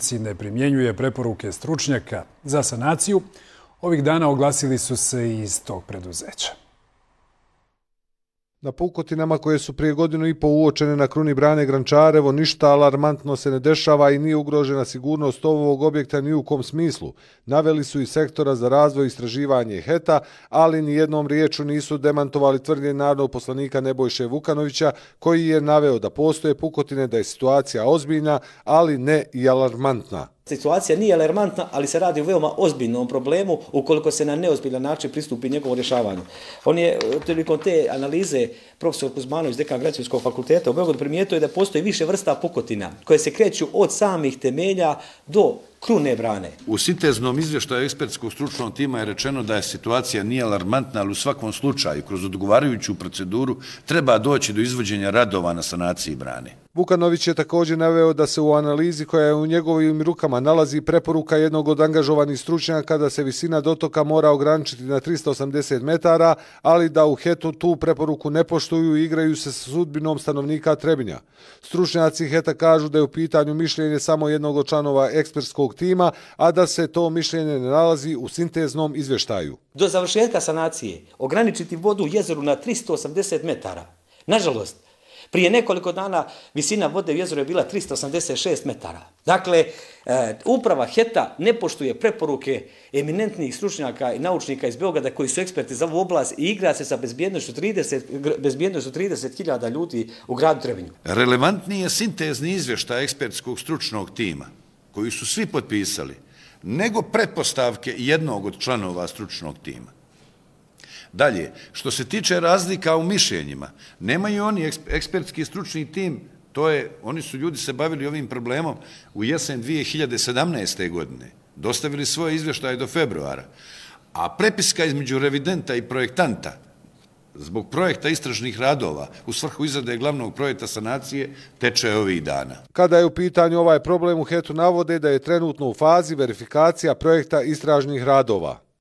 Ci ne primjenjuje preporuke stručnjaka za sanaciju, ovih dana oglasili su se iz tog preduzeća. Na pukotinama koje su prije godinu i po uočene na kruni brane Grančarevo ništa alarmantno se ne dešava i nije ugrožena sigurnost ovog objekta ni u kom smislu. Naveli su i sektora za razvoj i istraživanje HETA, ali ni jednom riječu nisu demantovali tvrdnje narodnog poslanika Nebojše Vukanovića, koji je naveo da postoje pukotine, da je situacija ozbiljna, ali ne i alarmantna. Situacija nije alarmantna, ali se radi o veoma ozbiljnom problemu ukoliko se na neozbiljan način pristupi njegovom rješavanju. On je, e, prilikom te analize, profesor Kuzmanović, dekan Gracijskog fakulteta u Beogradu primijetio je da postoji više vrsta pukotina koje se kreću od samih temelja do krune brane. U sinteznom izvještaju ekspertskog stručnog tima je rečeno da je situacija nije alarmantna, ali u svakom slučaju, kroz odgovarajuću proceduru, treba doći do izvođenja radova na sanaciji brane. Vukanović je također naveo da se u analizi koja je u njegovim rukama nalazi preporuka jednog od angažovanih stručnjaka da se visina dotoka mora ograničiti na 380 metara, ali da u Hetu tu preporuku ne poštuju i igraju se sa sudbinom stanovnika Trebinja. Stručnjaci Heta kažu da je u pitanju mišljenje samo jednog od članova ekspertskog tima, a da se to mišljenje ne nalazi u sinteznom izveštaju. Do završetka sanacije ograničiti vodu u jezeru na 380 metara. Nažalost, Prije nekoliko dana visina vode u jezeru je bila 386 metara. Dakle, e, uprava Heta ne poštuje preporuke eminentnih stručnjaka i naučnika iz Beograda koji su eksperti za ovu oblast i igra se sa bezbjednošću 30.000 ljudi u gradu Trevinju. Relevantni je sintezni izvešta ekspertskog stručnog tima koji su svi potpisali nego pretpostavke jednog od članova stručnog tima. Dalje, što se tiče razlika u mišljenjima, nemaju oni ekspertski stručni tim, to je, oni su ljudi se bavili ovim problemom u jesen 2017. godine, dostavili svoje izveštaje do februara, a prepiska između revidenta i projektanta, zbog projekta istražnih radova u svrhu izrade glavnog projekta sanacije teče ovih dana. Kada je u pitanju ovaj problem u HETU navode da je trenutno u fazi verifikacija projekta istražnih radova.